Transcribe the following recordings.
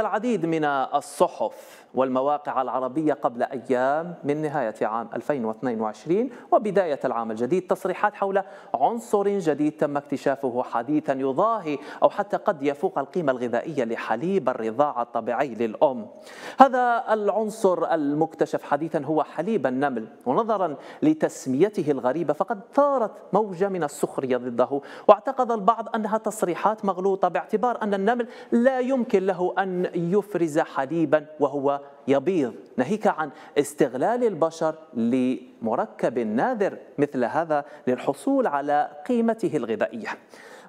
العديد من الصحف والمواقع العربية قبل أيام من نهاية عام 2022 وبداية العام الجديد تصريحات حول عنصر جديد تم اكتشافه حديثا يضاهي أو حتى قد يفوق القيمة الغذائية لحليب الرضاعة الطبيعي للأم هذا العنصر المكتشف حديثا هو حليب النمل ونظرا لتسميته الغريبة فقد ثارت موجة من السخرية ضده واعتقد البعض أنها تصريحات مغلوطة باعتبار أن النمل لا يمكن له أن يفرز حليبا وهو يبيض ناهيك عن استغلال البشر لمركب نادر مثل هذا للحصول على قيمته الغذائية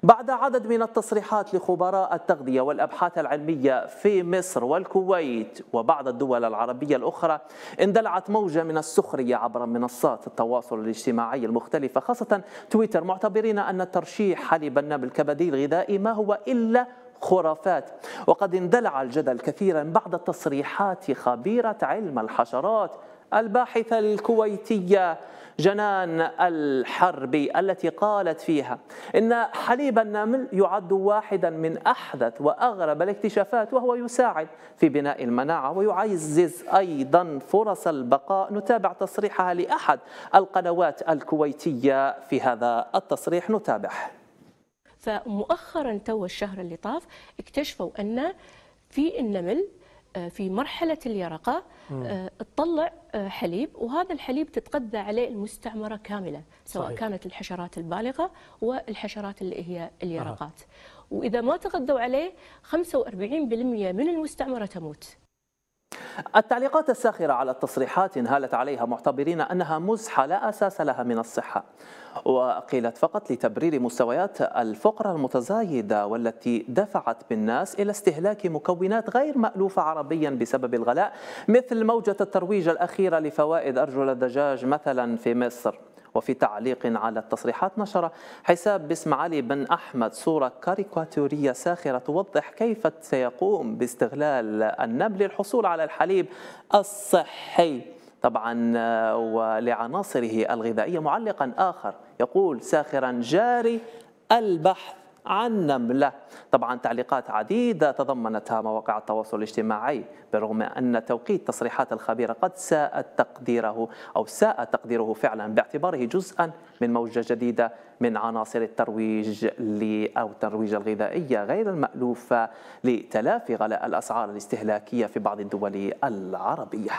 بعد عدد من التصريحات لخبراء التغذية والأبحاث العلمية في مصر والكويت وبعض الدول العربية الأخرى اندلعت موجة من السخرية عبر منصات التواصل الاجتماعي المختلفة خاصة تويتر معتبرين أن ترشيح حليب النمل كبديل غذائي ما هو إلا خرافات وقد اندلع الجدل كثيرا بعد تصريحات خبيرة علم الحشرات الباحثة الكويتية جنان الحربي التي قالت فيها إن حليب النمل يعد واحدا من أحدث وأغرب الاكتشافات وهو يساعد في بناء المناعة ويعزز أيضا فرص البقاء نتابع تصريحها لأحد القنوات الكويتية في هذا التصريح نتابعه فمؤخرا تو الشهر اللي طاف اكتشفوا أن في النمل آه، في مرحلة اليرقة آه، تطلع آه، حليب وهذا الحليب تتغذى عليه المستعمرة كاملة سواء صحيح. كانت الحشرات البالغة والحشرات اللي هي اليرقات آه. وإذا ما تغذوا عليه 45% من المستعمرة تموت التعليقات الساخرة على التصريحات انهالت عليها معتبرين أنها مزحة لا أساس لها من الصحة وقيلت فقط لتبرير مستويات الفقر المتزايدة والتي دفعت بالناس إلى استهلاك مكونات غير مألوفة عربيا بسبب الغلاء مثل موجة الترويج الأخيرة لفوائد أرجل الدجاج مثلا في مصر وفي تعليق على التصريحات نشر حساب باسم علي بن أحمد صورة كاريكاتورية ساخرة توضح كيف سيقوم باستغلال النبل للحصول على الحليب الصحي طبعا ولعناصره الغذائية معلقا آخر يقول ساخرا جاري البحث عن نملة طبعا تعليقات عديدة تضمنتها مواقع التواصل الاجتماعي بالرغم أن توقيت تصريحات الخبير قد ساءت تقديره أو ساء تقديره فعلا باعتباره جزءا من موجة جديدة من عناصر الترويج أو الترويج الغذائية غير المألوفة لتلافي غلاء الأسعار الاستهلاكية في بعض الدول العربية